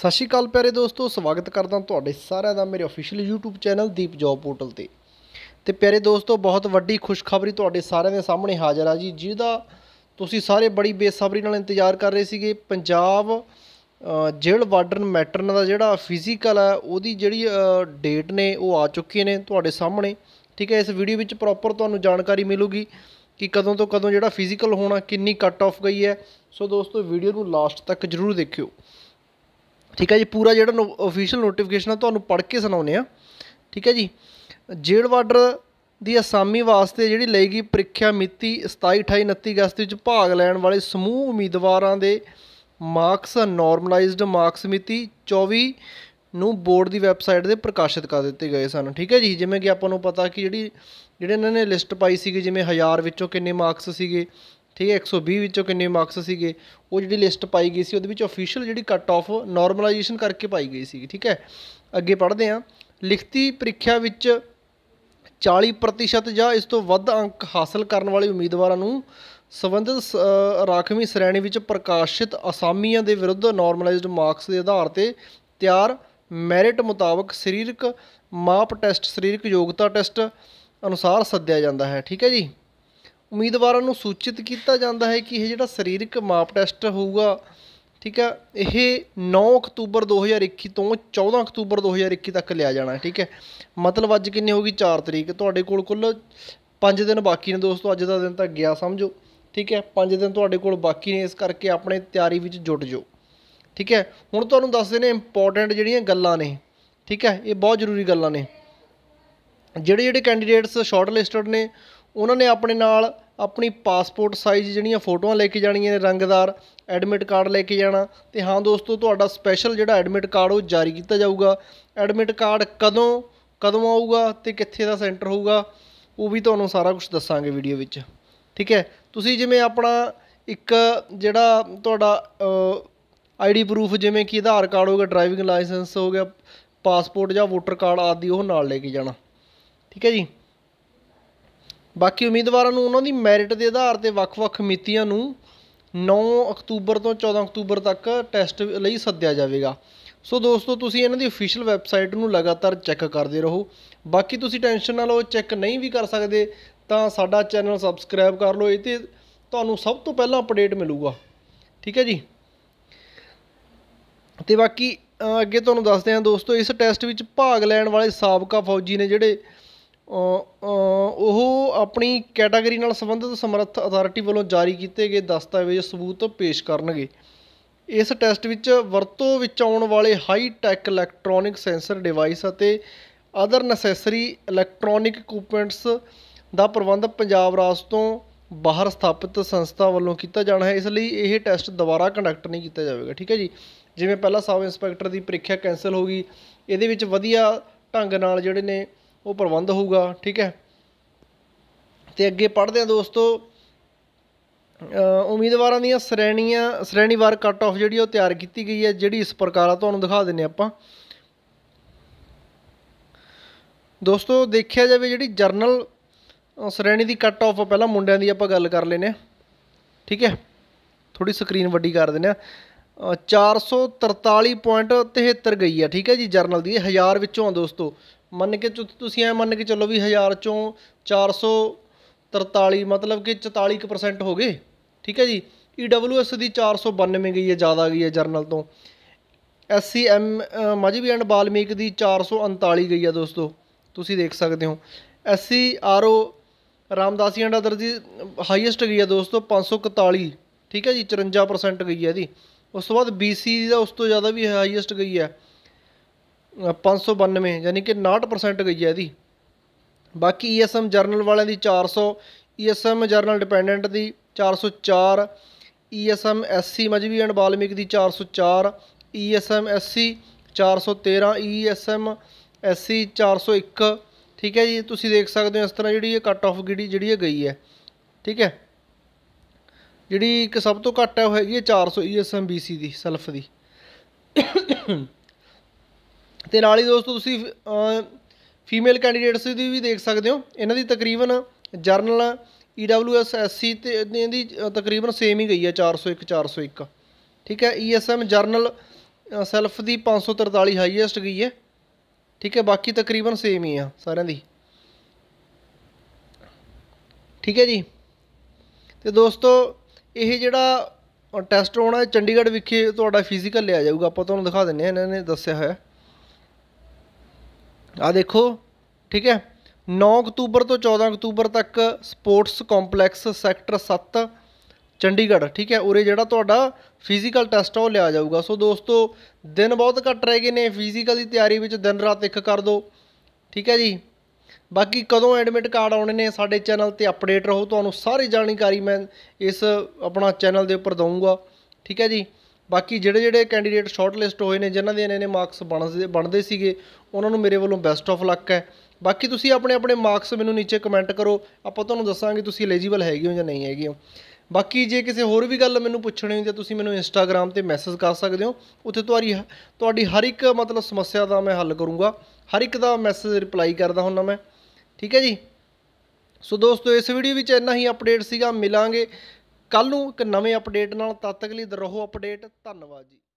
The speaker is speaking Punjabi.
ਸਤਿ ਸ਼੍ਰੀ ਅਕਾਲ ਪਿਆਰੇ ਦੋਸਤੋ ਸਵਾਗਤ ਕਰਦਾ ਤੁਹਾਡੇ ਸਾਰਿਆਂ ਦਾ ਮੇਰੇ official YouTube channel Deep job portal ਤੇ ਤੇ ਪਿਆਰੇ ਦੋਸਤੋ ਬਹੁਤ ਵੱਡੀ ਖੁਸ਼ਖਬਰੀ ਤੁਹਾਡੇ ਸਾਰਿਆਂ ਦੇ ਸਾਹਮਣੇ ਹਾਜ਼ਰ ਆ ਜੀ ਜਿਹਦਾ ਤੁਸੀਂ ਸਾਰੇ ਬੜੀ ਬੇਸਬਰੀ ਨਾਲ ਇੰਤਜ਼ਾਰ ਕਰ ਰਹੇ ਸੀਗੇ ਪੰਜਾਬ ਜੇਲ ਵਾਰਡਨ ਮੈਟਰਨ ਦਾ ਜਿਹੜਾ ਫਿਜ਼ੀਕਲ ਆ ਉਹਦੀ ਜਿਹੜੀ ਡੇਟ ਨੇ ਉਹ ਆ ਚੁੱਕੀ ਨੇ ਤੁਹਾਡੇ ਸਾਹਮਣੇ ਠੀਕ ਹੈ ਇਸ ਵੀਡੀਓ ਵਿੱਚ ਪ੍ਰੋਪਰ ਤੁਹਾਨੂੰ ਜਾਣਕਾਰੀ ਮਿਲੂਗੀ ਕਿ ਕਦੋਂ ਤੋਂ ਕਦੋਂ ਜਿਹੜਾ ਫਿਜ਼ੀਕਲ ਹੋਣਾ ਕਿੰਨੀ ਕੱਟ ਆਫ ਗਈ ਹੈ ਸੋ ਦੋਸਤੋ ਵੀਡੀਓ ਨੂੰ ਲਾਸਟ ਤੱਕ ਜਰੂਰ ਦੇਖਿਓ ਠੀਕ ਹੈ ਜੀ ਪੂਰਾ ਜਿਹੜਾ ਅਫੀਸ਼ੀਅਲ ਨੋਟੀਫਿਕੇਸ਼ਨ ਆ ਤੁਹਾਨੂੰ ਪੜ੍ਹ ਕੇ ਸੁਣਾਉਨੇ ਆ ਠੀਕ ਹੈ ਜੀ ਜੇਲ ਵਾਰਡਰ ਦੀ ਅਸਾਮੀ ਵਾਸਤੇ ਜਿਹੜੀ ਲਈ ਗਈ ਪ੍ਰੀਖਿਆ ਮਿਤੀ 27 28 29 ਅਗਸਤ ਵਿੱਚ ਭਾਗ ਲੈਣ ਵਾਲੇ ਸਮੂਹ ਉਮੀਦਵਾਰਾਂ ਦੇ ਮਾਰਕਸ ਨਾਰਮਲਾਈਜ਼ਡ ਮਾਰਕਸ ਮਿਤੀ 24 ਨੂੰ ਬੋਰਡ ਦੀ ਵੈਬਸਾਈਟ ਤੇ ਪ੍ਰਕਾਸ਼ਿਤ ਕਰ ਦਿੱਤੇ ਗਏ ਸਨ ਠੀਕ ਹੈ ਜੀ ਜਿਵੇਂ ਕਿ ਆਪਾਂ ਨੂੰ ਪਤਾ ਕਿ ਜਿਹੜੀ ਜਿਹੜੇ ਇਹਨਾਂ ਨੇ ਲਿਸਟ ਪਾਈ ਸੀਗੀ ਜਿਵੇਂ 1000 ਵਿੱਚੋਂ ਕਿੰਨੇ ਮਾਰਕਸ ਸੀਗੇ ਠੀਕ ਹੈ 120 ਵਿੱਚੋਂ ਕਿੰਨੇ ਮਾਰਕਸ ਸੀਗੇ ਉਹ ਜਿਹੜੀ ਲਿਸਟ ਪਾਈ ਗਈ ਸੀ ਉਹਦੇ ਵਿੱਚ ਅਫੀਸ਼ੀਅਲ ਜਿਹੜੀ ਕੱਟ ਆਫ ਨਾਰਮਲਾਈਜੇਸ਼ਨ ਕਰਕੇ ਪਾਈ ਗਈ ਸੀ ਠੀਕ ਹੈ ਅੱਗੇ ਪੜ੍ਹਦੇ ਹਾਂ ਲਿਖਤੀ ਪ੍ਰੀਖਿਆ ਵਿੱਚ 40% ਜਾਂ ਇਸ ਤੋਂ ਵੱਧ ਅੰਕ ਹਾਸਲ ਕਰਨ ਵਾਲੇ ਉਮੀਦਵਾਰਾਂ ਨੂੰ ਸਬੰਧਤ ਰਾਖਵੀਂ ਸ਼੍ਰੇਣੀ ਵਿੱਚ ਪ੍ਰਕਾਸ਼ਿਤ ਅਸਾਮੀਆਂ ਦੇ ਵਿਰੁੱਧ ਨਾਰਮਲਾਈਜ਼ਡ ਮਾਰਕਸ ਦੇ ਆਧਾਰ ਤੇ ਤਿਆਰ ਮੈਰਿਟ ਮੁਤਾਬਕ ਸਰੀਰਕ ਮਾਪ ਟੈਸਟ ਸਰੀਰਕ ਯੋਗਤਾ ਟੈਸਟ ਅਨੁਸਾਰ ਸੱਦਿਆ ਜਾਂਦਾ ਹੈ ਠੀਕ ਹੈ ਜੀ ਉਮੀਦਵਾਰਾਂ ਨੂੰ ਸੂਚਿਤ ਕੀਤਾ ਜਾਂਦਾ ਹੈ ਕਿ ਇਹ ਜਿਹੜਾ ਸਰੀਰਕ ਮਾਪ ਟੈਸਟ ਹੋਊਗਾ ਠੀਕ ਹੈ ਇਹ 9 ਅਕਤੂਬਰ 2021 ਤੋਂ 14 ਅਕਤੂਬਰ 2021 ਤੱਕ ਲਿਆ ਜਾਣਾ ਹੈ ਠੀਕ ਹੈ ਮਤਲਬ ਅੱਜ ਕਿੰਨੀ ਹੋਗੀ 4 ਤਰੀਕ ਤੁਹਾਡੇ ਕੋਲ ਕੁੱਲ 5 ਦਿਨ ਬਾਕੀ ਨੇ ਦੋਸਤੋ ਅੱਜ ਦਾ ਦਿਨ ਤਾਂ ਗਿਆ ਸਮਝੋ ਠੀਕ ਹੈ 5 ਦਿਨ ਤੁਹਾਡੇ ਕੋਲ ਬਾਕੀ ਨੇ ਇਸ ਕਰਕੇ ਆਪਣੇ ਤਿਆਰੀ ਵਿੱਚ ਜੁਟ ਜਾਓ ਠੀਕ ਹੈ ਹੁਣ ਤੁਹਾਨੂੰ ਦੱਸਦੇ ਨੇ ਇੰਪੋਰਟੈਂਟ ਜਿਹੜੀਆਂ ਗੱਲਾਂ ਨੇ ਠੀਕ ਹੈ ਇਹ ਬਹੁਤ ਜ਼ਰੂਰੀ ਗੱਲਾਂ ਨੇ ਜਿਹੜੇ ਜਿਹੜੇ ਕੈਂਡੀਡੇਟਸ ਸ਼ਾਰਟ ਲਿਸਟਡ ਨੇ ਉਹਨਾਂ ਨੇ ਆਪਣੇ ਨਾਲ ਆਪਣੀ ਪਾਸਪੋਰਟ ਸਾਈਜ਼ ਜਿਹੜੀਆਂ ਫੋਟੋਆਂ ਲੈ ਕੇ ਜਾਣੀਆਂ ਨੇ ਰੰਗਦਾਰ ਐਡਮਿਟ ਕਾਰਡ ਲੈ ਕੇ ਜਾਣਾ ਤੇ ਹਾਂ ਦੋਸਤੋ ਤੁਹਾਡਾ ਸਪੈਸ਼ਲ ਜਿਹੜਾ ਐਡਮਿਟ ਕਾਰਡ ਉਹ ਜਾਰੀ ਕੀਤਾ ਜਾਊਗਾ ਐਡਮਿਟ ਕਾਰਡ ਕਦੋਂ ਕਦੋਂ ਆਊਗਾ ਤੇ ਕਿੱਥੇ ਦਾ ਸੈਂਟਰ ਹੋਊਗਾ ਉਹ ਵੀ ਤੁਹਾਨੂੰ ਸਾਰਾ ਕੁਝ ਦੱਸਾਂਗੇ ਵੀਡੀਓ ਵਿੱਚ ਠੀਕ ਹੈ ਤੁਸੀਂ ਜਿਵੇਂ ਆਪਣਾ ਇੱਕ ਜਿਹੜਾ ਤੁਹਾਡਾ ਆਈਡੀ ਪ੍ਰੂਫ ਜਿਵੇਂ ਕਿ ਆਧਾਰ ਕਾਰਡ ਹੋ ਗਿਆ ਡਰਾਈਵਿੰਗ ਲਾਇਸੈਂਸ ਹੋ ਗਿਆ ਪਾਸਪੋਰਟ ਜਾਂ ਵੋਟਰ ਕਾਰਡ ਆਦਿ ਉਹ ਨਾਲ ਲੈ ਕੇ ਜਾਣਾ ਠੀਕ ਹੈ ਜੀ ਬਾਕੀ ਉਮੀਦਵਾਰਾਂ ਨੂੰ ਉਹਨਾਂ ਦੀ ਮੈਰਿਟ ਦੇ ਆਧਾਰ 'ਤੇ ਵੱਖ-ਵੱਖ ਮਿਤੀਆਂ ਨੂੰ 9 ਅਕਤੂਬਰ ਤੋਂ 14 ਅਕਤੂਬਰ ਤੱਕ ਟੈਸਟ ਲਈ ਸੱਦਿਆ ਜਾਵੇਗਾ ਸੋ ਦੋਸਤੋ ਤੁਸੀਂ ਇਹਨਾਂ ਦੀ ਅਫੀਸ਼ੀਅਲ ਵੈਬਸਾਈਟ ਨੂੰ ਲਗਾਤਾਰ ਚੈੱਕ ਕਰਦੇ ਰਹੋ ਬਾਕੀ ਤੁਸੀਂ ਟੈਨਸ਼ਨ ਨਾ ਲਓ ਚੈੱਕ ਨਹੀਂ ਵੀ ਕਰ ਸਕਦੇ ਤਾਂ ਸਾਡਾ ਚੈਨਲ ਸਬਸਕ੍ਰਾਈਬ ਕਰ ਲਓ ਇਹ ਤੇ ਤੁਹਾਨੂੰ ਸਭ ਤੋਂ ਪਹਿਲਾਂ ਅਪਡੇਟ ਮਿਲੂਗਾ ਠੀਕ ਹੈ ਜੀ ਤੇ ਬਾਕੀ ਅੱਗੇ ਤੁਹਾਨੂੰ ਦੱਸਦੇ ਹਾਂ ਦੋਸਤੋ ਇਸ ਟੈਸਟ ਵਿੱਚ ਭਾਗ ਲੈਣ ਵਾਲੇ ਸਾਬਕਾ ਫੌਜੀ ਨੇ ਜਿਹੜੇ ਉਹ ਆਪਣੀ ਕੈਟਾਗਰੀ ਨਾਲ ਸੰਬੰਧਿਤ ਸਮਰੱਥ ਅਥਾਰਟੀ ਵੱਲੋਂ ਜਾਰੀ ਕੀਤੇ ਗਏ ਦਸਤਾਵੇਜ਼ ਸਬੂਤ ਪੇਸ਼ ਕਰਨਗੇ ਇਸ ਟੈਸਟ ਵਿੱਚ ਵਰਤੋਂ ਵਿੱਚ ਆਉਣ ਵਾਲੇ high tech electronic sensor device ਅਤੇ ਅਦਰ ਨੈਸੈਸਰੀ ਇਲੈਕਟ੍ਰੋਨਿਕ ਇਕਵਿਪਮੈਂਟਸ ਦਾ ਪ੍ਰਬੰਧ ਪੰਜਾਬ ਰਾਜ ਤੋਂ ਬਾਹਰ ਸਥਾਪਿਤ ਸੰਸਥਾ ਵੱਲੋਂ ਕੀਤਾ ਜਾਣਾ ਹੈ ਇਸ ਲਈ ਇਹ ਟੈਸਟ ਦੁਬਾਰਾ ਕੰਡਕਟ ਨਹੀਂ ਕੀਤਾ ਜਾਵੇਗਾ ਠੀਕ ਹੈ ਜੀ ਜਿਵੇਂ ਪਹਿਲਾਂ ਸਬ ਇੰਸਪੈਕਟਰ ਦੀ ਪ੍ਰੀਖਿਆ ਕੈਨਸਲ ਹੋ ਗਈ ਇਹਦੇ ਵਿੱਚ ਵਧੀਆ ਢੰਗ ਨਾਲ ਜਿਹੜੇ ਨੇ ਉਹ ਪ੍ਰਬੰਧ ਹੋਊਗਾ ਠੀਕ ਹੈ ਤੇ ਅੱਗੇ ਪੜ੍ਹਦੇ ਆ ਦੋਸਤੋ ਉਮੀਦਵਾਰਾਂ ਦੀਆਂ ਸ਼੍ਰੇਣੀਆਂ ਸ਼੍ਰੇਣੀਵਾਰ ਕੱਟ ਆਫ ਜਿਹੜੀ ਉਹ ਤਿਆਰ ਕੀਤੀ ਗਈ ਹੈ ਜਿਹੜੀ ਇਸ ਪ੍ਰਕਾਰ ਆ ਤੁਹਾਨੂੰ ਦਿਖਾ ਦਿੰਨੇ ਆਪਾਂ ਦੋਸਤੋ ਦੇਖਿਆ ਜਾਵੇ ਜਿਹੜੀ ਜਰਨਲ ਸ਼੍ਰੇਣੀ ਦੀ ਕੱਟ ਆਫ ਪਹਿਲਾਂ ਮੁੰਡਿਆਂ ਦੀ ਆਪਾਂ ਗੱਲ ਕਰ ਲੈਨੇ ਆ ਠੀਕ ਹੈ ਥੋੜੀ ਸਕਰੀਨ ਵੱਡੀ ਕਰ ਦਿੰਨੇ ਆ 443.73 ਗਈ ਆ ਠੀਕ ਹੈ ਜੀ ਜਰਨਲ ਦੀ 1000 ਵਿੱਚੋਂ ਆ ਦੋਸਤੋ ਮੰਨ ਕੇ ਤੁਸੀਂ ਐ ਮੰਨ ਕੇ ਚੱਲੋ ਵੀ 1000 ਚੋਂ 443 ਮਤਲਬ ਕਿ 44% ਹੋ ਗਏ ਠੀਕ ਹੈ ਜੀ EWS ਐਸ ਦੀ 492 ਗਈ ਹੈ ਜ਼ਿਆਦਾ ਗਈ ਹੈ ਜਰਨਲ ਤੋਂ S C M and Balmiki ਦੀ 439 ਗਈ ਹੈ ਦੋਸਤੋ ਤੁਸੀਂ ਦੇਖ ਸਕਦੇ ਹੋ S C Ramdasi and other ਦੀ ਹਾਈਐਸਟ ਗਈ ਹੈ ਦੋਸਤੋ 541 ਠੀਕ ਹੈ ਜੀ 54% ਗਈ ਹੈ ਇਹਦੀ ਉਸ ਤੋਂ ਬਾਅਦ BC ਦਾ ਉਸ ਤੋਂ ਜ਼ਿਆਦਾ ਵੀ ਹਾਈਐਸਟ ਗਈ ਹੈ 592 ਯਾਨੀ ਕਿ 60% ਗਈ ਹੈ ਇਹਦੀ ਬਾਕੀ ਈਐਸਐਮ e ਜਰਨਲ ਵਾਲਿਆਂ ਦੀ 400 ਈਐਸਐਮ e ਜਰਨਲ ਡਿਪੈਂਡੈਂਟ ਦੀ 404 ESM SC Mazhbi and Balmiki ਦੀ 404 ਈਐਸਐਮ ਐਸਸੀ 413 ਈਐਸਐਮ ਐਸਸੀ 401 ਠੀਕ ਹੈ ਜੀ ਤੁਸੀਂ ਦੇਖ ਸਕਦੇ ਹੋ ਇਸ ਤਰ੍ਹਾਂ ਜਿਹੜੀ ਇਹ ਕੱਟ ਆਫ ਜਿਹੜੀ ਜਿਹੜੀ ਇਹ ਗਈ ਹੈ ਠੀਕ ਹੈ ਜਿਹੜੀ ਇੱਕ ਸਭ ਤੋਂ ਘੱਟ ਹੈ ਉਹ ਹੈਗੀ ਹੈ 400 ਈਐਸਐਮ ਬੀਸੀ ਦੀ ਸਲਫ ਦੀ ਤੇ ਨਾਲ ਹੀ ਦੋਸਤੋ ਤੁਸੀਂ ਫੀਮੇਲ ਕੈਂਡੀਡੇਟਸ ਦੀ ਵੀ ਦੇਖ ਸਕਦੇ ਹੋ ਇਹਨਾਂ ਦੀ ਤਕਰੀਬਨ ਜਰਨਲ ਈਡਬਲਯੂਐਸਐਸਸੀ e ਤੇ ਇਹਦੀ ਤਕਰੀਬਨ ਸੇਮ ਹੀ ਗਈ ਹੈ 401 401 ਠੀਕ ਹੈ ESM ਜਰਨਲ ਸੈਲਫ ਦੀ 543 ਹਾਈਐਸਟ ਗਈ ਹੈ ਠੀਕ ਹੈ ਬਾਕੀ ਤਕਰੀਬਨ ਸੇਮ ਹੀ ਆ ਸਾਰਿਆਂ ਦੀ ਠੀਕ ਹੈ ਜੀ ਤੇ ਦੋਸਤੋ ਇਹ ਜਿਹੜਾ ਟੈਸਟ ਹੋਣਾ ਚੰਡੀਗੜ੍ਹ ਵਿਖੇ ਤੁਹਾਡਾ ਫਿਜ਼ੀਕਲ ਲਿਆ ਜਾਊਗਾ ਆਪਾਂ ਤੁਹਾਨੂੰ ਦਿਖਾ ਦਿੰਨੇ ਆ ਇਹਨਾਂ ਨੇ ਦੱਸਿਆ ਹੋਇਆ ਆ ਦੇਖੋ ਠੀਕ ਹੈ 9 ਅਕਤੂਬਰ ਤੋਂ 14 ਅਕਤੂਬਰ ਤੱਕ ਸਪੋਰਟਸ ਕੰਪਲੈਕਸ ਸੈਕਟਰ 7 ਚੰਡੀਗੜ੍ਹ ਠੀਕ ਹੈ ਉਰੇ ਜਿਹੜਾ ਤੁਹਾਡਾ ਫਿਜ਼ੀਕਲ ਟੈਸਟ ਉਹ ਲਿਆ ਜਾਊਗਾ ਸੋ ਦੋਸਤੋ ਦਿਨ ਬਹੁਤ ਘੱਟ ਰਹਿ ਗਏ ਨੇ ਫਿਜ਼ੀਕਲ ਦੀ ਤਿਆਰੀ ਵਿੱਚ ਦਿਨ ਰਾਤ ਇੱਕ ਕਰ ਦਿਓ ਠੀਕ ਹੈ ਜੀ ਬਾਕੀ ਕਦੋਂ ਐਡਮਿਟ ਕਾਰਡ ਆਉਣੇ ਨੇ ਸਾਡੇ ਚੈਨਲ ਤੇ ਅਪਡੇਟ ਰਹੋ ਤੁਹਾਨੂੰ ਸਾਰੀ ਜਾਣਕਾਰੀ ਮੈਂ ਇਸ ਆਪਣਾ ਚੈਨਲ ਦੇ ਉੱਪਰ ਦਊਂਗਾ ਠੀਕ ਹੈ ਜੀ ਬਾਕੀ ਜਿਹੜੇ ਜਿਹੜੇ ਕੈਂਡੀਡੇਟ ਸ਼ਾਰਟ ਲਿਸਟ ਹੋਏ ਨੇ ਜਿਨ੍ਹਾਂ ਦੇ ਇਹਨੇ ਮਾਰਕਸ ਬਣਦੇ ਬਣਦੇ ਸੀਗੇ ਉਹਨਾਂ ਨੂੰ ਮੇਰੇ ਵੱਲੋਂ ਬੈਸਟ ਆਫ ਲੱਕ ਹੈ ਬਾਕੀ ਤੁਸੀਂ ਆਪਣੇ ਆਪਣੇ ਮਾਰਕਸ ਮੈਨੂੰ ਨੀਚੇ ਕਮੈਂਟ ਕਰੋ ਆਪਾਂ ਤੁਹਾਨੂੰ ਦੱਸਾਂਗੇ ਤੁਸੀਂ ਐਲੀਜੀਬਲ ਹੈਗੇ ਹੋ ਜਾਂ ਨਹੀਂ ਹੈਗੇ ਹੋ ਬਾਕੀ ਜੇ ਕਿਸੇ ਹੋਰ ਵੀ ਗੱਲ ਮੈਨੂੰ ਪੁੱਛਣੀ ਹੋਵੇ ਤਾਂ ਤੁਸੀਂ ਮੈਨੂੰ ਇੰਸਟਾਗ੍ਰam ਤੇ ਮੈਸੇਜ ਕਰ ਸਕਦੇ ਹੋ ਉੱਥੇ ਤੁਹਾਡੀ ਤੁਹਾਡੀ ਹਰ ਇੱਕ ਮਤਲਬ ਸਮੱਸਿਆ ਦਾ ਮੈਂ ਹੱਲ ਕਰੂੰਗਾ ਹਰ ਇੱਕ ਦਾ ਮੈਸੇਜ ਰਿਪਲਾਈ ਕਰਦਾ ਹੁੰਨਾ ਮੈਂ ਠੀਕ ਹੈ ਜੀ ਸੋ ਦੋਸਤੋ ਇਸ ਵੀਡੀਓ ਵਿੱਚ ਇੰਨਾ ਹੀ ਅਪਡੇਟ ਸੀਗਾ ਮਿਲਾਂਗੇ ਕੱਲ ਨੂੰ ਇੱਕ ਨਵੇਂ ਅਪਡੇਟ ਨਾਲ ਤਦ ਤੱਕ ਲਈ ਰਹੋ ਅਪਡੇਟ ਧੰਨਵਾਦ ਜੀ